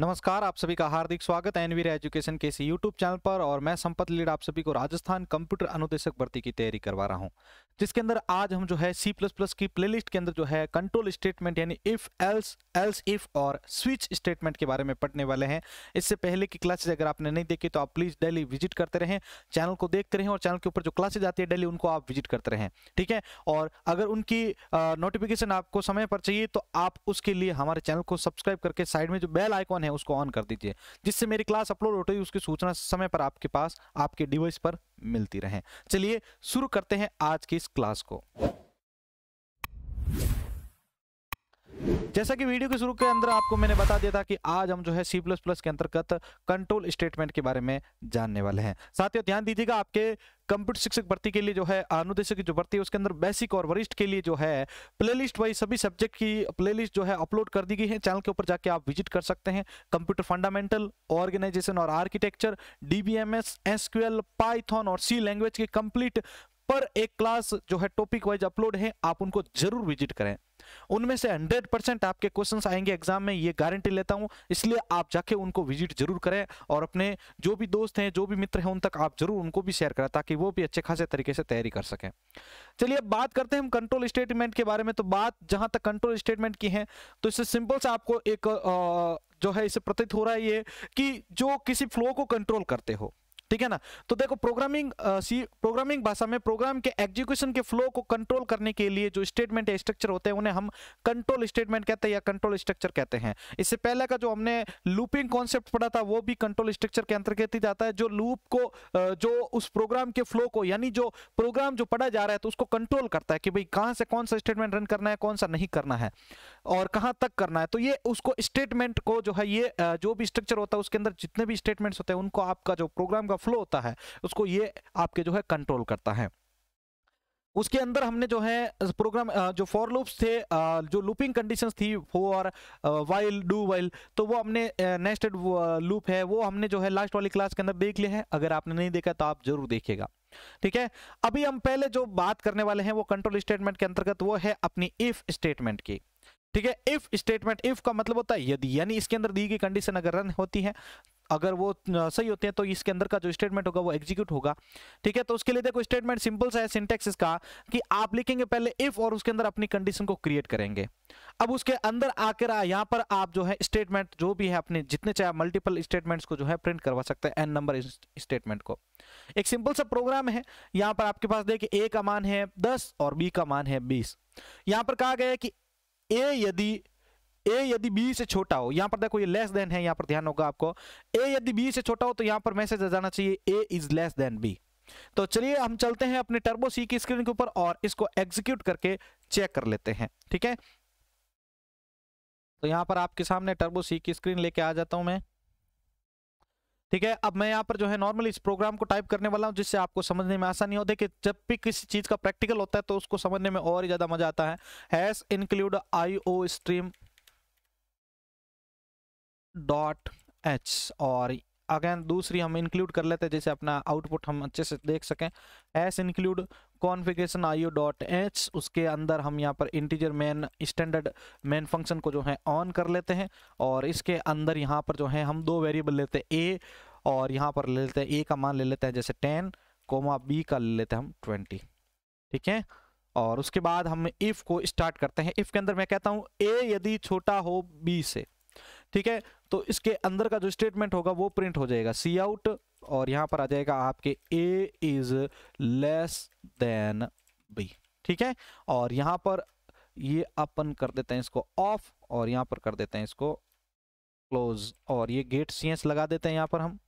नमस्कार आप सभी का हार्दिक स्वागत है एनवीर एजुकेशन के इस यूट्यूब चैनल पर और मैं संपत लीड आप सभी को राजस्थान कंप्यूटर अनुदेशक भर्ती की तैयारी करवा रहा हूं जिसके अंदर आज हम जो है सी प्लस प्लस की प्लेलिस्ट के अंदर जो है कंट्रोल स्टेटमेंट यानी इफ एल्स एल्स इफ और स्विच स्टेटमेंट के बारे में पढ़ने वाले हैं इससे पहले की क्लासेज अगर आपने नहीं देखी तो आप प्लीज डेली विजिट करते रहें चैनल को देखते रहें और चैनल के ऊपर जो क्लासेज आती है डेली उनको आप विजिट करते रहें ठीक है और अगर उनकी नोटिफिकेशन आपको समय पर चाहिए तो आप उसके लिए हमारे चैनल को सब्सक्राइब करके साइड में जो बेल आइकॉन है उसको ऑन कर दीजिए जिससे मेरी क्लास अपलोड होती है उसकी सूचना समय पर आपके पास आपके डिवाइस पर मिलती रहे चलिए शुरू करते हैं आज की इस क्लास को जैसा कि वीडियो के शुरू के अंदर आपको मैंने बता दिया था कि आज हम जो है सी प्लस प्लस के अंतर्गत कंट्रोल स्टेटमेंट के बारे में जानने वाले हैं साथ ही ध्यान दीजिएगा आपके कंप्यूटर शिक्षक भर्ती के लिए जो है अनुदेशक की जो भर्ती है उसके अंदर बेसिक और वरिष्ठ के लिए जो है प्लेलिस्ट वाइज सभी सब्जेक्ट की प्लेलिस्ट जो है अपलोड कर दी गई है चैनल के ऊपर जाके आप विजिट कर सकते हैं कंप्यूटर फंडामेंटल ऑर्गेनाइजेशन और आर्किटेक्चर डीबीएमएस एसक्यूएल पाइथन और सी लैंग्वेज के कंप्लीट पर एक क्लास जो है टॉपिक वाइज अपलोड है आप उनको जरूर विजिट करें उनमें से 100 परसेंट आपके क्वेश्चन आएंगे एग्जाम में ये गारंटी लेता हूँ इसलिए आप जाके उनको विजिट जरूर करें और अपने जो भी दोस्त हैं जो भी मित्र हैं उन तक आप जरूर उनको भी शेयर करें ताकि वो भी अच्छे खासे तरीके से तैयारी कर सकें चलिए अब बात करते हैं हम कंट्रोल स्टेटमेंट के बारे में तो बात जहाँ तक कंट्रोल स्टेटमेंट की है तो इससे सिंपल से आपको एक आ, जो है इसे प्रतीत हो रहा है ये कि जो किसी फ्लो को कंट्रोल करते हो ठीक है ना तो देखो प्रोग्रामिंग सी प्रोग्रामिंग भाषा में प्रोग्राम के एग्जीक्यूशन के फ्लो को कंट्रोल करने के लिए जो स्टेटमेंट या स्ट्रक्चर होते हैं उन्हें हम कंट्रोल स्टेटमेंट कहते हैं या कंट्रोल स्ट्रक्चर कहते हैं इससे पहले का जो हमने लूपिंग कॉन्सेप्ट पढ़ा था वो भी कंट्रोल स्ट्रक्चर के अंतर्गत ही जाता है जो लूप को जो उस प्रोग्राम के फ्लो को यानी जो प्रोग्राम जो पढ़ा जा रहा है तो उसको कंट्रोल करता है कि भाई कहाँ से कौन सा स्टेटमेंट रन करना है कौन सा नहीं करना है और कहाँ तक करना है तो ये उसको स्टेटमेंट को जो है ये जो भी स्ट्रक्चर होता है उसके अंदर जितने भी स्टेटमेंट्स होते हैं उनको आपका जो प्रोग्राम का फ्लो होता है उसको ये आपके जो है कंट्रोल करता है उसके अंदर हमने जो है प्रोग्राम जो फॉर लूप्स थे जो लूपिंग कंडीशंस थी फॉर वाइल डू वाइल तो वो हमने नेस्टेड लूप है वो हमने जो है लास्ट वाली क्लास के अंदर देख लिया है अगर आपने नहीं देखा तो आप जरूर देखिएगा ठीक है अभी हम पहले जो बात करने वाले हैं वो कंट्रोल स्टेटमेंट के अंतर्गत वो है अपनी इफ स्टेटमेंट की ठीक है इफ स्टेटमेंट इफ का मतलब होता है यदि यानी इसके अंदर दी गई कंडीशन अगर रन होती है अगर वो सही होते हैं तो इसके अंदर का जो स्टेटमेंट होगा वो एग्जीक्यूट होगा ठीक है तो उसके लिए देखो स्टेटमेंट सिंपल सा है सिंटेक्स इसका कि आप लिखेंगे पहले इफ और उसके अंदर अपनी कंडीशन को क्रिएट करेंगे अब उसके अंदर आकर यहाँ पर आप जो है स्टेटमेंट जो भी है अपने जितने चाहे मल्टीपल स्टेटमेंट्स को जो है प्रिंट करवा सकते हैं एन नंबर स्टेटमेंट को एक सिंपल सा प्रोग्राम है यहाँ पर आपके पास देखिए ए का मान है दस और बी का मान है बीस यहाँ पर कहा गया है कि ए यदि ए यदि बी से छोटा हो यहाँ पर देखो ये लेस देन है यहाँ पर ध्यान होगा आपको ए यदि बी से छोटा हो तो यहाँ पर मैसेज आ जाना चाहिए A is less than B तो चलिए हम चलते हैं अपने टर्बो सी की स्क्रीन के ऊपर और इसको एग्जीक्यूट करके चेक कर लेते हैं ठीक है तो यहाँ पर आपके सामने टर्बो सी की स्क्रीन लेके आ जाता हूं मैं ठीक है अब मैं यहाँ पर जो है नॉर्मली इस प्रोग्राम को टाइप करने वाला हूँ जिससे आपको समझने में आसानी होती है जब भी किसी चीज़ का प्रैक्टिकल होता है तो उसको समझने में और ही ज़्यादा मजा आता है hash include iostream dot h और अगेन दूसरी हम इंक्लूड कर लेते हैं जैसे अपना आउटपुट हम अच्छे से देख सकें hash include configuration I dot h उसके अंदर हम यहाँ पर integer main standard main function को जो है ऑन कर लेते हैं और इसके अंदर यहाँ पर जो है हम दो वेरिएबल लेते हैं ए और यहाँ पर ले लेते हैं ए का मान ले लेते हैं जैसे टेन कोमा बी का ले लेते हैं हम ट्वेंटी ठीक है और उसके बाद हम इफ़ को स्टार्ट करते हैं इफ़ के अंदर मैं कहता हूँ ए यदि छोटा हो बी से ठीक है तो इसके अंदर का जो स्टेटमेंट होगा वो प्रिंट हो जाएगा सी आउट और यहाँ पर आ जाएगा आपके A is less than B ठीक है और यहाँ पर ये अपन कर देते हैं इसको ऑफ और यहाँ पर कर देते हैं इसको क्लोज और ये गेट सी लगा देते हैं यहाँ पर हम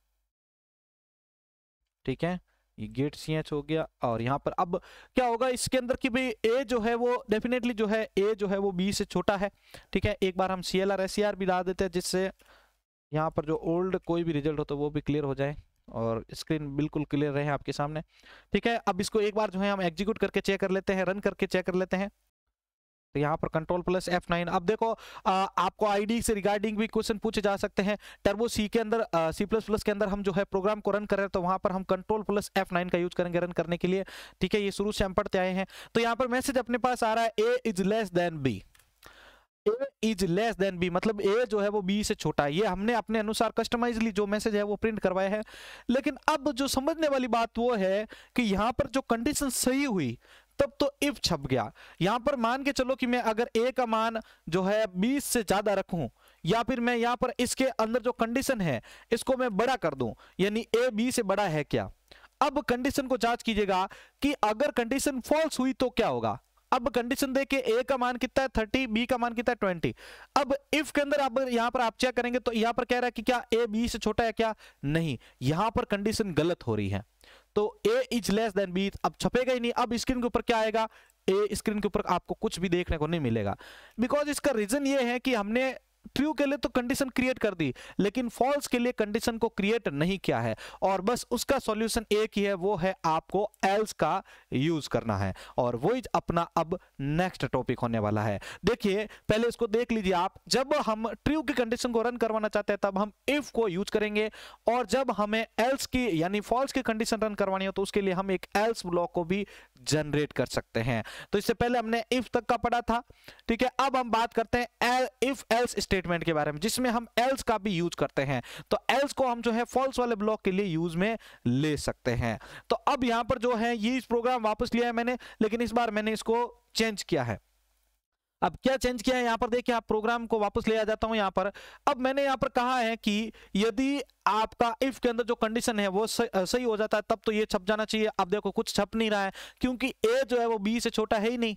ठीक है ये गेट एच हो गया और यहाँ पर अब क्या होगा इसके अंदर की भी ए जो है वो डेफिनेटली जो है ए जो है वो बी से छोटा है ठीक है एक बार हम C L R S C R भी डाल देते हैं जिससे यहाँ पर जो ओल्ड कोई भी रिजल्ट हो तो वो भी क्लियर हो जाए और स्क्रीन बिल्कुल क्लियर रहे आपके सामने ठीक है अब इसको एक बार जो है हम एग्जीक्यूट करके चेक कर लेते हैं रन करके चेक कर लेते हैं तो यहाँ पर कंट्रोल प्लस एफ नाइन अब देखो आ, आपको आईडी से रिगार्डिंग भी क्वेश्चन पूछे जा सकते हैं टर्बो सी के अंदर सी प्लस प्लस के अंदर हम जो है प्रोग्राम को रन कर रहे हैं तो वहाँ पर हम कंट्रोल प्लस एफ नाइन का यूज करेंगे रन करने के लिए ठीक है ये शुरू से हम पढ़ते आए हैं तो यहाँ पर मैसेज अपने पास आ रहा है A is less than B A is less than B मतलब ए जो है वो बी से छोटा ये हमने अपने अनुसार कस्टमाइजली जो मैसेज है वो प्रिंट करवाया है लेकिन अब जो समझने वाली बात वो है कि यहाँ पर जो कंडीशन सही हुई तब तो इफ छप गया यहां पर मान के चलो कि मैं अगर ए का मान जो है बीस से ज्यादा रखूं या फिर मैं यहां पर इसके अंदर जो कंडीशन है इसको मैं बड़ा कर दूं यानी ए बी से बड़ा है क्या अब कंडीशन को जांच कीजिएगा कि अगर कंडीशन फॉल्स हुई तो क्या होगा अब कंडीशन देखिए ए का मान कितना है थर्टी बी का मान कितना है ट्वेंटी अब इफ के अंदर अब यहां पर आप चेक करेंगे तो यहां पर कह रहा है कि क्या ए बी से छोटा है क्या नहीं यहां पर कंडीशन गलत हो रही है तो A is less than B अब छपेगा ही नहीं अब स्क्रीन के ऊपर क्या आएगा ए स्क्रीन के ऊपर आपको कुछ भी देखने को नहीं मिलेगा बिकॉज इसका रीजन ये है कि हमने ट्रू के लिए तो कंडीशन क्रिएट कर दी लेकिन फॉल्स के लिए कंडीशन को क्रिएट नहीं किया है और बस उसका सॉल्यूशन एक ही है वो है आपको एल्स का यूज करना है और वो इज अपना अब नेक्स्ट टॉपिक होने वाला है देखिए पहले इसको देख लीजिए आप जब हम ट्रू की कंडीशन को रन करवाना चाहते हैं तब हम इफ को यूज करेंगे और जब हमें एल्स की यानी फॉल्स की कंडीशन रन करवानी हो तो उसके लिए हम एक एल्स ब्लॉक को भी जनरेट कर सकते हैं तो इससे पहले हमने इफ तक का पढ़ा था ठीक है अब हम बात करते हैं इफ एल्स स्टेट स्टेटमेंट के बारे में जिसमें हम एल्स का भी यूज करते हैं तो एल्स को हम जो है फॉल्स वाले ब्लॉक के लिए यूज में ले सकते हैं तो अब यहां पर जो है ये इस प्रोग्राम वापस लिया है मैंने लेकिन इस बार मैंने इसको चेंज किया है अब क्या चेंज किया है यहाँ पर देखिए आप प्रोग्राम को वापस ले आ जाता हूं यहाँ पर अब मैंने यहाँ पर कहा है कि यदि आपका इफ के अंदर जो कंडीशन है वो सही हो जाता है तब तो ये छप जाना चाहिए अब देखो कुछ छप नहीं रहा है क्योंकि ए जो है वो बी से छोटा है ही नहीं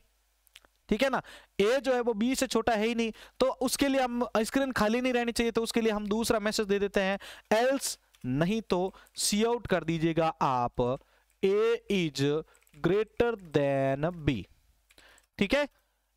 ठीक है ना ए जो है वो बी से छोटा है ही नहीं तो उसके लिए हम स्क्रीन खाली नहीं रहनी चाहिए तो उसके लिए हम दूसरा मैसेज दे देते हैं एल्स नहीं तो सी आउट कर दीजिएगा आप A is greater than B ठीक है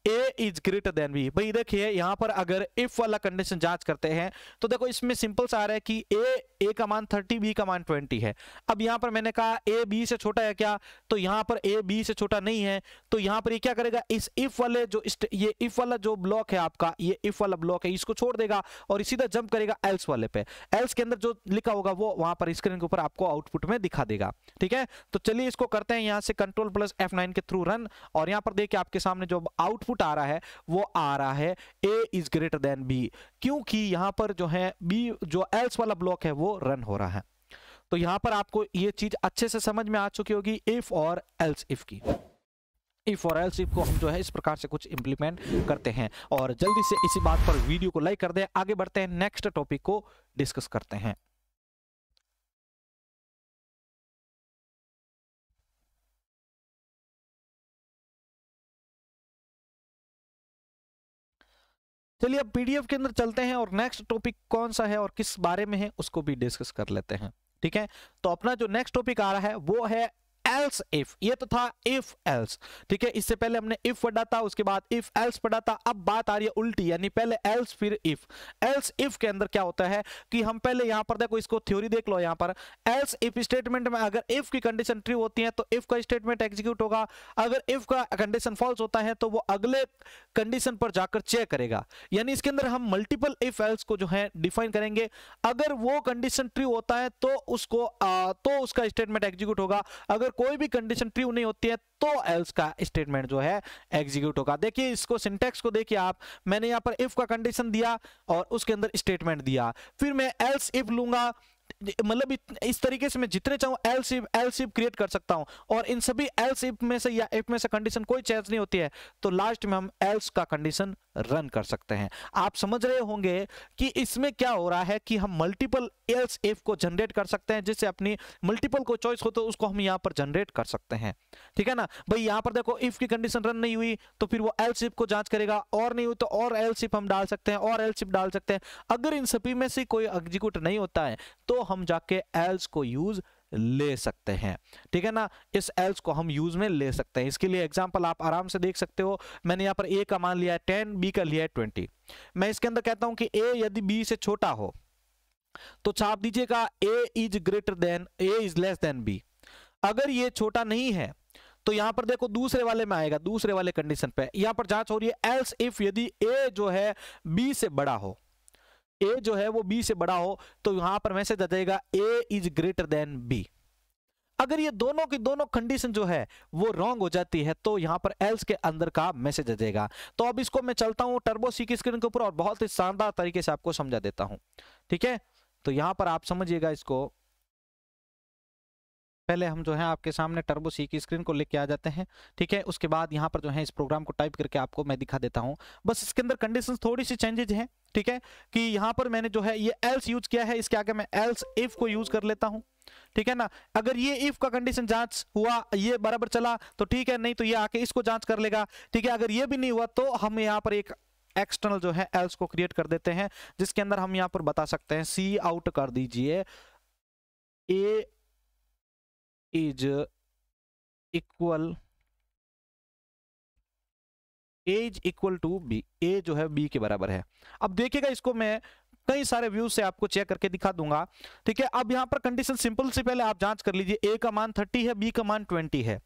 A is greater than B भाई देखिए यहाँ पर अगर इफ वाला कंडीशन जांच करते हैं तो देखो इसमें सिंपल सा आ रहा है कि ए ए का मान 30 बी का मान 20 है अब यहाँ पर मैंने कहा ए बी से छोटा है क्या तो यहाँ पर ए बी से छोटा नहीं है तो यहाँ पर ये क्या करेगा इस इफ वाले जो ये इफ वाला जो ब्लॉक है आपका ये इफ वाला ब्लॉक है इसको छोड़ देगा और इसी तरह जंप करेगा एल्स वाले पे एल्स के अंदर जो लिखा होगा वो वहां पर स्क्रीन के ऊपर आपको आउटपुट में दिखा देगा ठीक है तो चलिए इसको करते हैं यहाँ से कंट्रोल प्लस एफ के थ्रू रन और यहाँ पर देखिए आपके सामने जो आउटपुट आउटपुट आ रहा है वो आ रहा है A is greater than B क्योंकि यहां पर जो है बी जो एल्स वाला ब्लॉक है वो रन हो रहा है तो यहां पर आपको ये चीज अच्छे से समझ में आ चुकी होगी इफ और एल्स इफ की इफ और एल्स इफ को हम जो है इस प्रकार से कुछ इंप्लीमेंट करते हैं और जल्दी से इसी बात पर वीडियो को लाइक कर दें आगे बढ़ते हैं नेक्स्ट टॉपिक को डिस्कस करते हैं चलिए अब पीडीएफ के अंदर चलते हैं और नेक्स्ट टॉपिक कौन सा है और किस बारे में है उसको भी डिस्कस कर लेते हैं ठीक है तो अपना जो नेक्स्ट टॉपिक आ रहा है वो है एल्स इफ ये तो था इफ एल्स ठीक है इससे पहले हमने इफ पढ़ा था उसके बाद इफ एल्स पढ़ा था अब बात आ रही है उल्टी यानी पहले एल्स फिर इफ एल्स इफ के अंदर क्या होता है कि हम पहले यहां पर देखो इसको थ्योरी देख लो यहां पर एल्स इफ स्टेटमेंट में अगर इफ की कंडीशन ट्रू होती है तो इफ का स्टेटमेंट एग्जीक्यूट होगा अगर इफ का कंडीशन फॉल्स होता है तो वो अगले कंडीशन पर जाकर चेक करेगा यानी इसके अंदर हम मल्टीपल इफ एल्स को जो है डिफाइन करेंगे अगर वो कंडीशन ट्रू होता है तो उसको आ, तो उसका स्टेटमेंट एग्जीक्यूट होगा अगर कोई भी कंडीशन ट्रू नहीं होती है तो एल्स का स्टेटमेंट जो है एग्जीक्यूट होगा देखिए इसको सिंटेक्स को देखिए आप मैंने यहाँ पर इफ का कंडीशन दिया और उसके अंदर स्टेटमेंट दिया फिर मैं एल्स इफ लूंगा मतलब इस तरीके से मैं जितने चाहूं else if else if create कर सकता हूं और इन सभी एल सिप में से या एफ में से कंडीशन कोई चेंज नहीं होती है तो लास्ट में हम एल्स का कंडीशन रन कर सकते हैं आप समझ रहे होंगे कि इसमें क्या हो रहा है कि हम मल्टीपल एल्स एफ को जनरेट कर सकते हैं जिससे अपनी मल्टीपल को चॉइस हो तो उसको हम यहाँ पर जनरेट कर सकते हैं ठीक है ना भाई यहाँ पर देखो इफ की कंडीशन रन नहीं हुई तो फिर वो एल्स इफ को जांच करेगा और नहीं हुई तो और एल्स इफ हम डाल सकते हैं और एल्स इफ डाल सकते हैं अगर इन सभी में से कोई एग्जीक्यूट नहीं होता है तो हम जाके एल्स को यूज ले सकते हैं ठीक है ना इस एल्स को हम यूज में ले सकते हैं इसके लिए एग्जाम्पल आप आराम से देख सकते हो मैंने यहाँ पर ए का मान लिया है टेन बी का लिया है ट्वेंटी मैं इसके अंदर कहता हूँ कि ए यदि बी से छोटा हो तो छाप दीजिएगा A is greater than A is less than B अगर ये छोटा नहीं है तो यहां पर देखो दूसरे वाले में आएगा दूसरे वाले कंडीशन पे यहां पर जांच हो रही है एल्स इफ यदि ए जो है बी से बड़ा हो ए जो है वो बी से बड़ा हो तो यहां पर मैसेज आ जाएगा A is greater than B अगर ये दोनों की दोनों कंडीशन जो है वो रॉन्ग हो जाती है तो यहाँ पर एल्स के अंदर का मैसेज आ जाएगा तो अब इसको मैं चलता हूं टर्बो सी की स्क्रीन के ऊपर और बहुत ही शानदार तरीके से आपको समझा देता हूँ ठीक है तो यहां पर आप समझिएगा इसको पहले हम जो है आपके सामने टर्बो सी की स्क्रीन को लेके आ जाते हैं ठीक है उसके बाद यहाँ पर जो है इस प्रोग्राम को टाइप करके आपको मैं दिखा देता हूँ बस इसके अंदर कंडीशन थोड़ी सी चेंजेज हैं ठीक है कि यहाँ पर मैंने जो है ये एल्स यूज किया है इसके आगे मैं एल्स इफ को यूज कर लेता हूँ ठीक है ना अगर ये इफ का कंडीशन जांच हुआ ये बराबर चला तो ठीक है नहीं तो ये आके इसको जांच कर लेगा ठीक है अगर ये भी नहीं हुआ तो हम यहाँ पर एक एक्सटर्नल जो है एल्स को क्रिएट कर देते हैं जिसके अंदर हम यहाँ पर बता सकते हैं सी आउट कर दीजिए A is equal a is equal to B A जो है बी के बराबर है अब देखिएगा इसको मैं कई सारे व्यूज से आपको चेक करके दिखा दूंगा ठीक है अब यहां पर कंडीशन सिंपल से पहले आप जांच कर लीजिए ए का मान थर्टी है बी का मान ट्वेंटी है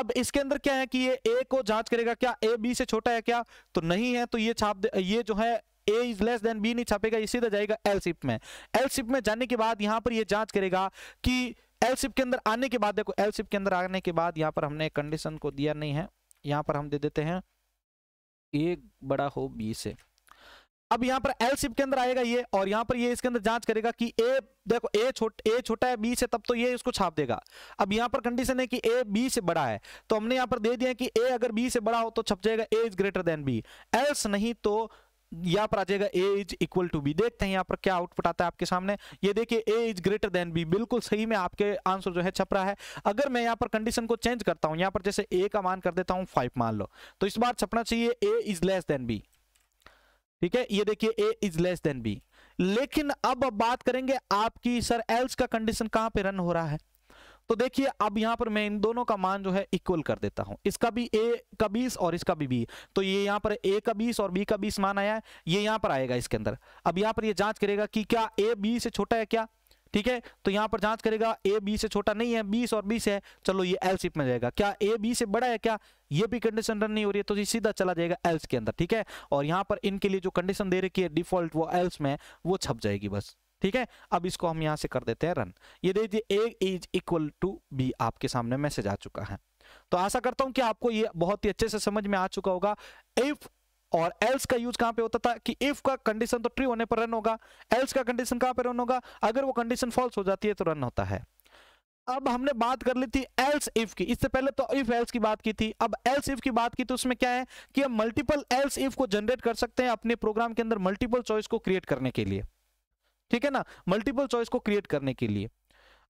अब इसके अंदर क्या है कि ये ए को जांच करेगा क्या ए बी से छोटा है क्या तो नहीं है तो ये छाप ये जो है A is less than B नहीं छापेगा ये सीधा जाएगा एल सिप में एल सिप में जाने के बाद यहां पर ये जांच करेगा कि एल के अंदर आने के बाद देखो एल के अंदर आने के बाद यहाँ पर हमने कंडीशन को दिया नहीं है यहाँ पर हम दे देते हैं ए बड़ा हो बी से अब यहाँ पर एल के अंदर आएगा ये और यहाँ पर ये इसके अंदर जांच करेगा कि ए देखो ए छोट ए छोटा है बी से तब तो ये इसको छाप देगा अब यहाँ पर कंडीशन है कि ए बी से बड़ा है तो हमने यहाँ पर दे दिया कि ए अगर बी से बड़ा हो तो छप जाएगा A is greater than B else नहीं तो यहाँ पर आ जाएगा A is equal to B देखते हैं यहाँ पर क्या आउटपुट आता है आपके सामने ये देखिए A is greater than B बिल्कुल सही में आपके आंसर जो है छप रहा है अगर मैं यहाँ पर कंडीशन को चेंज करता हूँ यहाँ पर जैसे ए का मान कर देता हूँ फाइव मान लो तो इस बार छपना चाहिए A is less than B ठीक है ये देखिए A is less than B लेकिन अब बात करेंगे आपकी सर एल्स का कंडीशन कहां पे रन हो रहा है तो देखिए अब यहाँ पर मैं इन दोनों का मान जो है इक्वल कर देता हूं इसका भी ए का बीस और इसका भी बी तो ये यहां पर ए का बीस और बी का बीस मान आया है ये यहां पर आएगा इसके अंदर अब यहां पर ये जांच करेगा कि क्या ए बी से छोटा है क्या ठीक है तो यहाँ पर जांच करेगा ए बी से छोटा नहीं है बीस और बीस है चलो ये एल में जाएगा क्या ए बी से बड़ा है क्या ये भी कंडीशन रन नहीं हो रही है तो ये सीधा चला जाएगा एल्स के अंदर ठीक है और यहाँ पर इनके लिए जो कंडीशन दे रखी है डिफॉल्ट वो एल्स में वो छप जाएगी बस ठीक है अब इसको हम यहां से कर देते हैं रन ये देखिए A is equal to B आपके सामने मैसेज आ चुका है तो आशा करता हूं कि आपको ये बहुत ही अच्छे से समझ में आ चुका होगा इफ और एल्स का यूज कहां पे होता था कि इफ का कंडीशन तो ट्री होने पर रन होगा एल्स का कंडीशन कहां पे रन होगा अगर वो कंडीशन फॉल्स हो जाती है तो रन होता है अब हमने बात कर ली थी एल्स इफ की इससे पहले तो इफ एल्स की बात की थी अब एल्स इफ की बात की तो उसमें क्या है कि हम मल्टीपल एल्स इफ को जनरेट कर सकते हैं अपने प्रोग्राम के अंदर मल्टीपल चॉइस को क्रिएट करने के लिए ठीक है ना मल्टीपल चॉइस को क्रिएट करने के लिए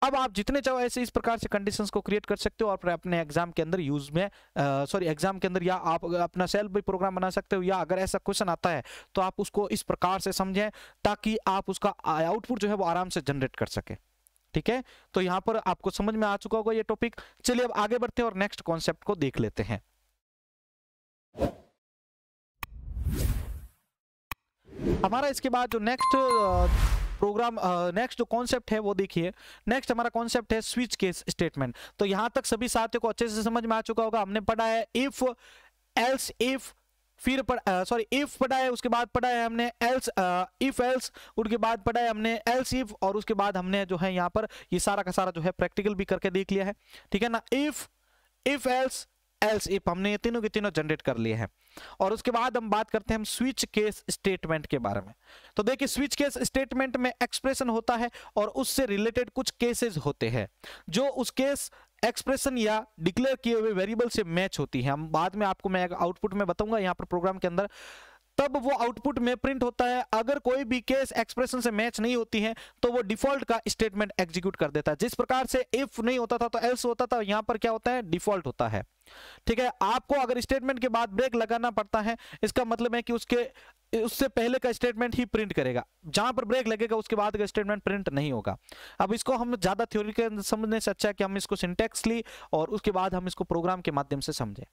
अब आप जितने चाहो ऐसे इस प्रकार से कंडीशन को क्रिएट कर सकते हो और अपने एग्जाम के अंदर यूज में सॉरी एग्जाम के अंदर या आप अपना सेल्फ भी प्रोग्राम बना सकते हो या अगर ऐसा क्वेश्चन आता है तो आप उसको इस प्रकार से समझें ताकि आप उसका आउटपुट जो है वो आराम से जनरेट कर सके ठीक है तो यहाँ पर आपको समझ में आ चुका होगा ये टॉपिक चलिए अब आगे बढ़ते हैं और नेक्स्ट कॉन्सेप्ट को देख लेते हैं हमारा इसके बाद जो नेक्स्ट प्रोग्राम नेक्स्ट uh, जो कॉन्सेप्ट है वो देखिए नेक्स्ट हमारा कॉन्सेप्ट है स्विच केस स्टेटमेंट तो यहां तक सभी साथियों को अच्छे से समझ में आ चुका होगा हमने पढ़ा है इफ एल्स इफ फिर सॉरी इफ पढ़ा है उसके बाद पढ़ा है हमने एल्स इफ एल्स उसके बाद पढ़ा है हमने एल्स इफ और उसके बाद हमने जो है यहाँ पर ये सारा का सारा जो है प्रैक्टिकल भी करके देख लिया है ठीक है ना if if else else if हमने ये तीनों के तीनों जनरेट कर लिए हैं और उसके बाद हम बात करते हैं हम स्विच केस स्टेटमेंट के बारे में तो देखिए स्विच केस स्टेटमेंट में एक्सप्रेशन होता है और उससे रिलेटेड कुछ केसेस होते हैं जो उस केस एक्सप्रेशन या डिक्लेयर किए हुए वेरिएबल से मैच होती है हम बाद में आपको मैं आउटपुट में बताऊंगा यहाँ पर प्रोग्राम के अंदर तब वो आउटपुट में प्रिंट होता है अगर कोई भी केस एक्सप्रेशन से मैच नहीं होती है तो वो डिफॉल्ट का स्टेटमेंट एग्जीक्यूट कर देता है जिस प्रकार से इफ नहीं होता था तो एल्स होता था यहां पर क्या होता है डिफॉल्ट होता है ठीक है आपको अगर स्टेटमेंट के बाद ब्रेक लगाना पड़ता है इसका मतलब है कि उसके उससे पहले का स्टेटमेंट ही प्रिंट करेगा जहां पर ब्रेक लगेगा उसके बाद का स्टेटमेंट प्रिंट नहीं होगा अब इसको हम ज्यादा थ्योरी समझने से अच्छा है कि हम इसको सिंटेक्सली और उसके बाद हम इसको प्रोग्राम के माध्यम से समझें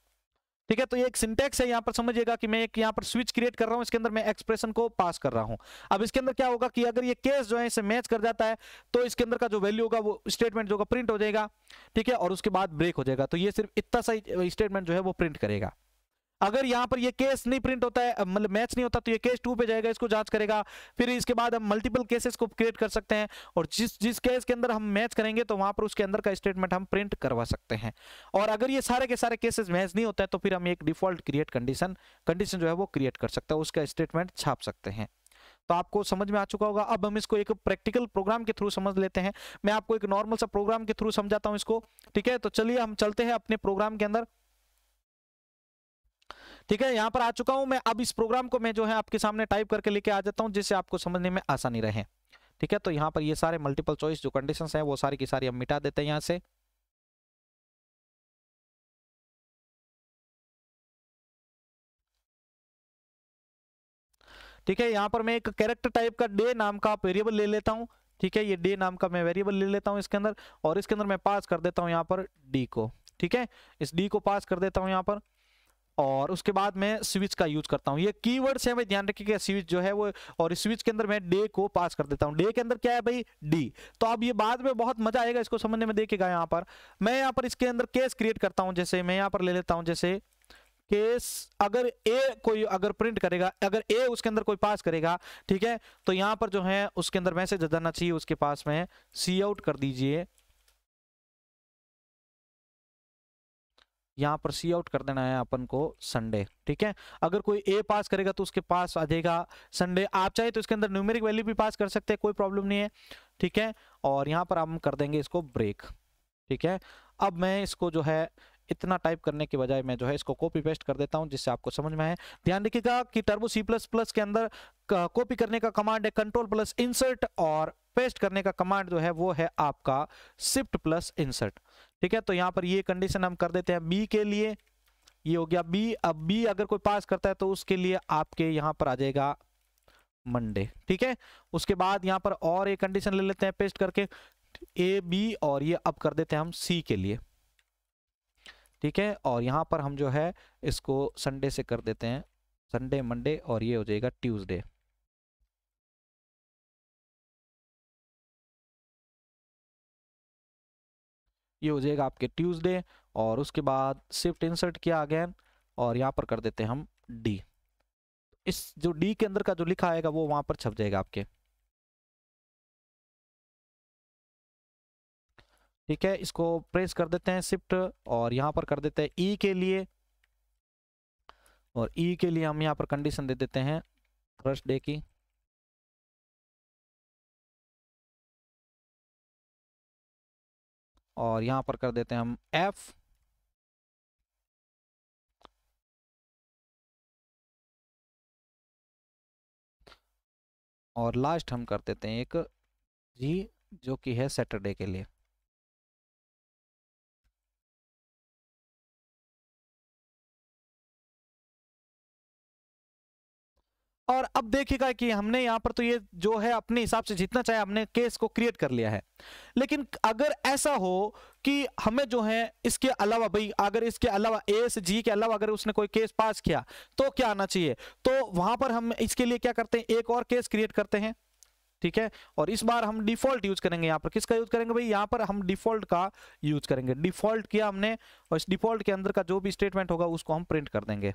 ठीक है तो ये एक सिंटेक्स है यहाँ पर समझिएगा कि मैं एक यहाँ पर स्विच क्रिएट कर रहा हूँ इसके अंदर मैं एक्सप्रेशन को पास कर रहा हूँ अब इसके अंदर क्या होगा कि अगर ये केस जो है इसे मैच कर जाता है तो इसके अंदर का जो वैल्यू होगा वो स्टेटमेंट जो होगा प्रिंट हो जाएगा ठीक है और उसके बाद ब्रेक हो जाएगा तो ये सिर्फ इतना सा स्टेटमेंट जो है वो प्रिंट करेगा अगर यहाँ पर ये केस नहीं प्रिंट होता है मतलब मैच नहीं होता तो ये केस टू पे जाएगा इसको जांच करेगा फिर इसके बाद हम मल्टीपल केसेस को क्रिएट कर सकते हैं और जिस जिस केस के अंदर हम मैच करेंगे तो वहां पर उसके अंदर का स्टेटमेंट हम प्रिंट करवा सकते हैं और अगर ये सारे के सारे केसेस मैच नहीं होता है तो फिर हम एक डिफॉल्ट क्रिएट कंडीशन कंडीशन जो है वो क्रिएट कर सकते हैं उसका स्टेटमेंट छाप सकते हैं तो आपको समझ में आ चुका होगा अब हम इसको एक प्रैक्टिकल प्रोग्राम के थ्रू समझ लेते हैं मैं आपको एक नॉर्मल सा प्रोग्राम के थ्रू समझाता हूँ इसको ठीक है तो चलिए हम चलते हैं अपने प्रोग्राम के अंदर ठीक है यहां पर आ चुका हूं मैं अब इस प्रोग्राम को मैं जो है आपके सामने टाइप करके लेके आ जाता हूँ जिससे आपको समझने में आसानी रहे ठीक है तो यहाँ पर ये सारे मल्टीपल चॉइस जो कंडीशंस हैं वो सारी की सारी हम मिटा देते हैं यहाँ से ठीक है यहाँ पर मैं एक कैरेक्टर टाइप का डे नाम का वेरिएबल ले लेता हूँ ठीक है ये डे नाम का मैं वेरिएबल ले लेता हूँ इसके अंदर और इसके अंदर मैं पास कर देता हूँ यहाँ पर डी को ठीक है इस डी को पास कर देता हूँ यहाँ पर और उसके बाद मैं स्विच का यूज करता हूँ ये की वर्ड से ध्यान रखिएगा स्विच जो है वो और स्विच के अंदर मैं डे को पास कर देता हूँ डे के अंदर क्या है भाई डी तो अब ये बाद में बहुत मजा आएगा इसको समझने में देखेगा यहाँ पर मैं यहाँ पर इसके अंदर केस क्रिएट करता हूँ जैसे मैं यहाँ पर ले लेता हूँ जैसे केस अगर ए कोई अगर प्रिंट करेगा अगर ए उसके अंदर कोई पास करेगा ठीक है तो यहाँ पर जो है उसके अंदर मैसेज जाना चाहिए उसके पास में सी आउट कर दीजिए यहाँ पर सी आउट कर देना है अपन को संडे ठीक है अगर कोई ए पास करेगा तो उसके पास आ जाएगा संडे आप चाहे तो इसके अंदर न्यूमेरिक वैल्यू भी पास कर सकते हैं कोई प्रॉब्लम नहीं है ठीक है और यहाँ पर हम कर देंगे इसको ब्रेक ठीक है अब मैं इसको जो है इतना टाइप करने के बजाय मैं जो है इसको कॉपी पेस्ट कर देता हूं जिससे आपको समझ में आए ध्यान रखिएगा कि टर्बो सी प्लस प्लस के अंदर कॉपी करने का कमांड है कंट्रोल प्लस इंसर्ट और पेस्ट करने का कमांड जो है वो है आपका शिफ्ट प्लस इंसर्ट ठीक है तो यहाँ पर ये कंडीशन हम कर देते हैं बी के लिए ये हो गया बी अब बी अगर कोई पास करता है तो उसके लिए आपके यहाँ पर आ जाएगा मंडे ठीक है उसके बाद यहाँ पर और एक कंडीशन ले लेते हैं पेस्ट करके ए बी और ये अब कर देते हैं हम सी के लिए ठीक है और यहाँ पर हम जो है इसको संडे से कर देते हैं संडे मंडे और ये हो जाएगा ट्यूसडे ये हो जाएगा आपके ट्यूसडे और उसके बाद शिफ्ट इंसर्ट किया अगेन और यहाँ पर कर देते हैं हम डी इस जो डी के अंदर का जो लिखा आएगा वो वहाँ पर छप जाएगा आपके ठीक है इसको प्रेस कर देते हैं शिफ्ट और यहाँ पर कर देते हैं ई के लिए और ई के लिए हम यहाँ पर कंडीशन दे देते हैं डे की और यहां पर कर देते हैं हम एफ और लास्ट हम कर देते हैं एक जी जो कि है सैटरडे के लिए और अब देखिएगा कि हमने यहाँ पर तो ये जो है अपने हिसाब से जितना चाहे हमने केस को क्रिएट कर लिया है लेकिन अगर ऐसा हो कि हमें जो है इसके अलावा भाई अगर इसके अलावा एस जी के अलावा अगर उसने कोई केस पास किया तो क्या आना चाहिए तो वहां पर हम इसके लिए क्या करते हैं एक और केस क्रिएट करते हैं ठीक है और इस बार हम डिफॉल्ट यूज करेंगे यहाँ पर किसका यूज करेंगे भाई यहाँ पर हम डिफॉल्ट का यूज करेंगे डिफॉल्ट किया हमने और इस डिफॉल्ट के अंदर का जो भी स्टेटमेंट होगा उसको हम प्रिंट कर देंगे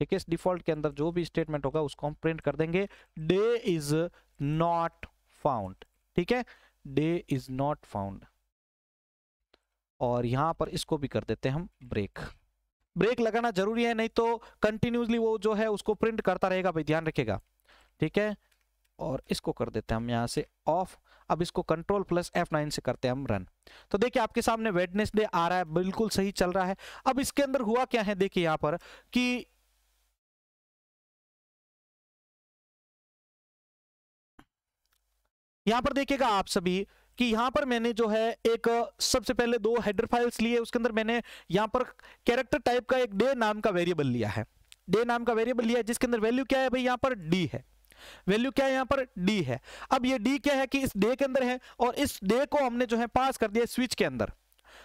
ठीक है इस डिफॉल्ट के अंदर जो भी स्टेटमेंट होगा उसको हम प्रिंट कर देंगे डे इज नॉट फाउंड ठीक है डे इज नॉट फाउंड और यहां पर इसको भी कर देते हैं हम ब्रेक ब्रेक लगाना जरूरी है नहीं तो कंटिन्यूसली वो जो है उसको प्रिंट करता रहेगा भाई ध्यान रखेगा ठीक है और इसको कर देते हैं हम यहाँ से ऑफ अब इसको कंट्रोल प्लस एफ नाइन से करते हैं हम रन तो देखिए आपके सामने वेडनेसडे आ रहा है बिल्कुल सही चल रहा है अब इसके अंदर हुआ क्या है देखिए यहाँ पर कि यहां पर देखिएगा आप सभी कि यहां पर मैंने जो है एक सबसे पहले दो हेडर फाइल्स लिए उसके अंदर मैंने यहां पर कैरेक्टर टाइप का एक डे नाम का वेरिएबल लिया है डे नाम का वेरिएबल लिया है जिसके अंदर वैल्यू क्या है भाई यहां पर डी है वैल्यू क्या है यहां पर डी है अब ये डी क्या है कि इस डे के अंदर है और इस डे को हमने जो है पास कर दिया स्विच के अंदर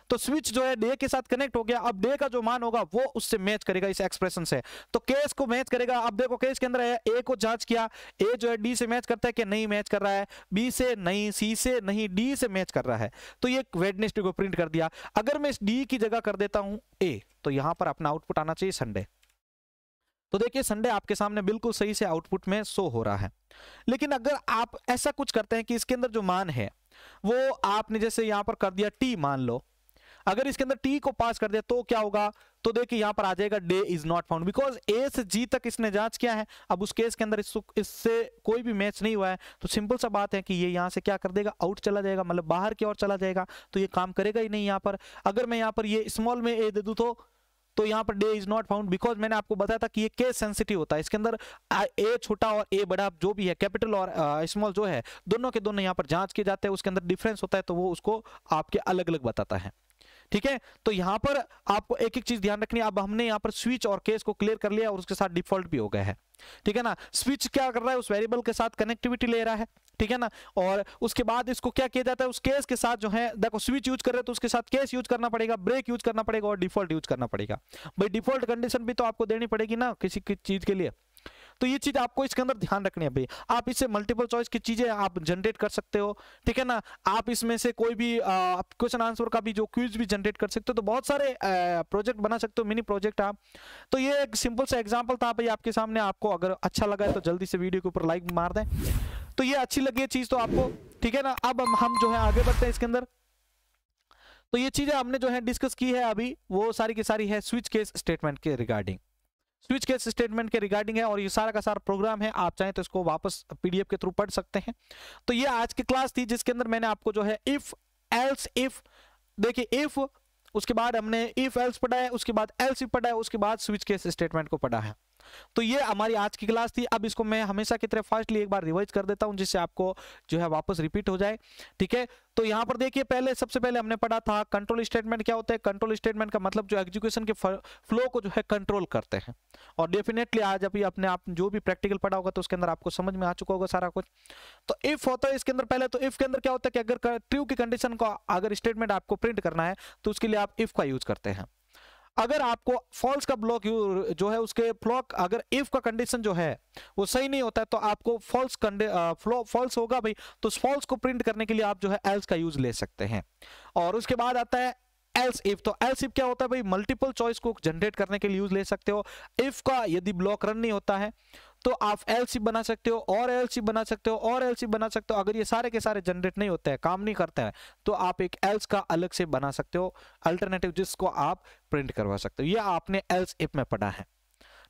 तो स्विच जो है डे के साथ कनेक्ट हो गया अब डे का जो मान होगा वो उससे मैच करेगा इस एक्सप्रेशन से तो केस को मैच करेगा अब देखो केस के अंदर है ए को जांच किया ए जो है डी से मैच करता है कि नहीं मैच कर रहा है बी से नहीं सी से नहीं डी से मैच कर रहा है तो ये वेडनेसडे को प्रिंट कर दिया अगर मैं इस डी की जगह कर देता हूं ए तो यहां पर अपना आउटपुट आना चाहिए संडे तो देखिए संडे आपके सामने बिल्कुल सही से आउटपुट में शो हो रहा है लेकिन अगर आप ऐसा कुछ करते हैं कि इसके अंदर जो मान है वो आपने जैसे यहां पर कर दिया टी मान लो अगर इसके अंदर टी को पास कर दे तो क्या होगा तो देखिए यहां पर आ जाएगा day is not found because A से जी तक इसने जांच किया है अब उस केस के अंदर इससे कोई भी मैच नहीं हुआ है तो सिंपल सा बात है कि ये यहां से क्या कर देगा आउट चला जाएगा मतलब बाहर की ओर चला जाएगा तो ये काम करेगा ही नहीं यहां पर अगर मैं यहां पर ये स्मॉल में ए दे दू तो तो यहाँ पर day is not found because मैंने आपको बताया था कि ये केस सेंसिटिव होता है इसके अंदर ए छोटा और ए बड़ा जो भी है कैपिटल और स्मॉल जो है दोनों के दोनों यहाँ पर जांच किए जाते हैं उसके अंदर डिफरेंस होता है तो वो उसको आपके अलग अलग बताता है ठीक है तो यहाँ पर आपको एक एक चीज ध्यान रखनी अब हमने यहां पर स्विच और केस को क्लियर कर लिया और उसके साथ डिफॉल्ट भी हो गया है ठीक है ना स्विच क्या कर रहा है उस वेरिएबल के साथ कनेक्टिविटी ले रहा है ठीक है ना और उसके बाद इसको क्या किया जाता है उस केस के साथ जो है देखो स्विच यूज कर रहे हैं तो उसके साथ केस यूज करना पड़ेगा ब्रेक यूज करना पड़ेगा और डिफॉल्ट यूज करना पड़ेगा भाई डिफॉल्ट कंडीशन भी तो आपको देनी पड़ेगी ना किसी की चीज के लिए तो ये चीज आपको इसके अंदर ध्यान रखनी है भाई आप इससे मल्टीपल चॉइस की चीजें आप जनरेट कर सकते हो ठीक है ना आप इसमें से कोई भी क्वेश्चन आंसर का भी जो क्विज भी जनरेट कर सकते हो तो बहुत सारे प्रोजेक्ट बना सकते हो मिनी प्रोजेक्ट आप तो ये एक सिंपल सा एग्जाम्पल था भाई आपके सामने आपको अगर अच्छा लगा है तो जल्दी से वीडियो के ऊपर लाइक मार दें तो ये अच्छी लगी है चीज तो आपको ठीक है ना अब हम जो है आगे बढ़ते हैं इसके अंदर तो ये चीजें हमने जो है डिस्कस की है अभी वो सारी की सारी है स्विच केस स्टेटमेंट के रिगार्डिंग स्विच केस स्टेटमेंट के रिगार्डिंग है और ये सारा का सारा प्रोग्राम है आप चाहें तो इसको वापस पीडीएफ के थ्रू पढ़ सकते हैं तो ये आज की क्लास थी जिसके अंदर मैंने आपको जो है इफ एल्स इफ देखिए इफ उसके बाद हमने इफ एल्स पढ़ा है उसके बाद एल्स इफ पढ़ा है उसके बाद स्विच केस स्टेटमेंट को पढ़ा है तो ये हमारी आज की क्लास थी अब इसको मैं हमेशा की तरह फास्टली एक बार रिवाइज कर देता हूँ जिससे आपको जो है वापस रिपीट हो जाए ठीक है तो यहाँ पर देखिए पहले सबसे पहले हमने पढ़ा था कंट्रोल स्टेटमेंट क्या होता है कंट्रोल स्टेटमेंट का मतलब जो एग्जीक्यूशन के फ्लो को जो है कंट्रोल करते हैं और डेफिनेटली आज अभी अपने आप जो भी प्रैक्टिकल पढ़ा होगा तो उसके अंदर आपको समझ में आ चुका होगा सारा कुछ तो इफ होता है इसके अंदर पहले तो इफ के अंदर क्या होता है कि अगर ट्रू की कंडीशन को अगर स्टेटमेंट आपको प्रिंट करना है तो उसके लिए आप इफ का यूज करते हैं अगर आपको फॉल्स का ब्लॉक जो है उसके फ्लॉक अगर इफ का कंडीशन जो है वो सही नहीं होता है तो आपको फॉल्स फॉल्स होगा भाई तो फॉल्स को प्रिंट करने के लिए आप जो है एल्स का यूज ले सकते हैं और उसके बाद आता है एल्स इफ तो एल्स इफ क्या होता है भाई मल्टीपल चॉइस को जनरेट करने के लिए यूज ले सकते हो इफ का यदि ब्लॉक रन नहीं होता है तो आप एल बना सकते हो और एल बना सकते हो और एल बना सकते हो अगर ये सारे के सारे जनरेट नहीं होते हैं काम नहीं करते हैं तो आप एक एल्स का अलग से बना सकते हो अल्टरनेटिव जिसको आप प्रिंट करवा सकते हो ये आपने एल्स एप में पढ़ा है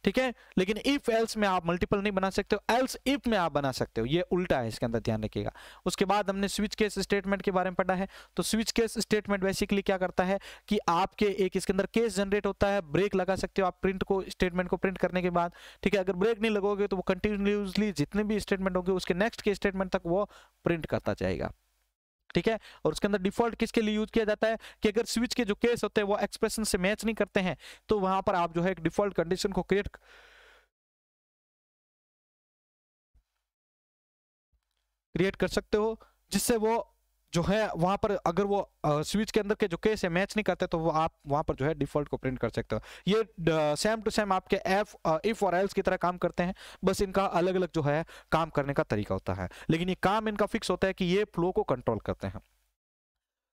ठीक है लेकिन इफ एल्स में आप मल्टीपल नहीं बना सकते हो एल्स इफ में आप बना सकते हो ये उल्टा है इसके अंदर ध्यान रखिएगा उसके बाद हमने स्विच केस स्टेटमेंट के बारे में पढ़ा है तो स्विच केस स्टेटमेंट बेसिकली क्या करता है कि आपके एक इसके अंदर केस जनरेट होता है ब्रेक लगा सकते हो आप प्रिंट को स्टेटमेंट को प्रिंट करने के बाद ठीक है अगर ब्रेक नहीं लगोगे तो वो कंटिन्यूसली जितने भी स्टेटमेंट होंगे उसके नेक्स्ट के स्टेटमेंट तक वो प्रिंट करता जाएगा ठीक है और उसके अंदर डिफॉल्ट किसके लिए यूज किया जाता है कि अगर स्विच के जो केस होते हैं वो एक्सप्रेशन से मैच नहीं करते हैं तो वहां पर आप जो है डिफॉल्ट कंडीशन को क्रिएट क्रिएट कर सकते हो जिससे वो जो है वहाँ पर अगर वो स्विच के अंदर के जो केस है मैच नहीं करते तो वो आप वहाँ पर जो है डिफॉल्ट को प्रिंट कर सकते हो ये सेम टू सेम आपके एफ इफ और एल्स की तरह काम करते हैं बस इनका अलग अलग जो है काम करने का तरीका होता है लेकिन ये काम इनका फिक्स होता है कि ये फ्लो को कंट्रोल करते हैं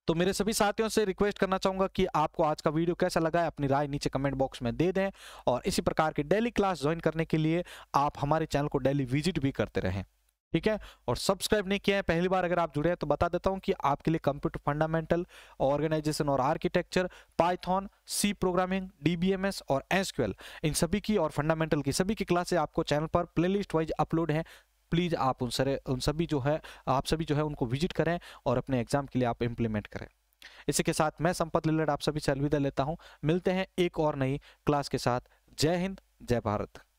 तो मेरे सभी साथियों से रिक्वेस्ट करना चाहूंगा कि आपको आज का वीडियो कैसा लगा है अपनी राय नीचे कमेंट बॉक्स में दे दें और इसी प्रकार की डेली क्लास ज्वाइन करने के लिए आप हमारे चैनल को डेली विजिट भी करते रहें ठीक है और सब्सक्राइब नहीं किया है पहली बार अगर आप जुड़े हैं तो बता देता हूं कि आपके लिए कंप्यूटर फंडामेंटल ऑर्गेनाइजेशन और architecture Python C programming DBMS और एसक्यूएल इन सभी की और फंडामेंटल की सभी की क्लासें आपको चैनल पर प्लेलिस्ट वाइज अपलोड है प्लीज़ आप उन सारे उन सभी जो है आप सभी जो है उनको विजिट करें और अपने एग्जाम के लिए आप इम्प्लीमेंट करें इसी के साथ मैं संपत लिलट आप सभी से अलविदा लेता हूँ मिलते हैं एक और नई क्लास के साथ जय हिंद जय भारत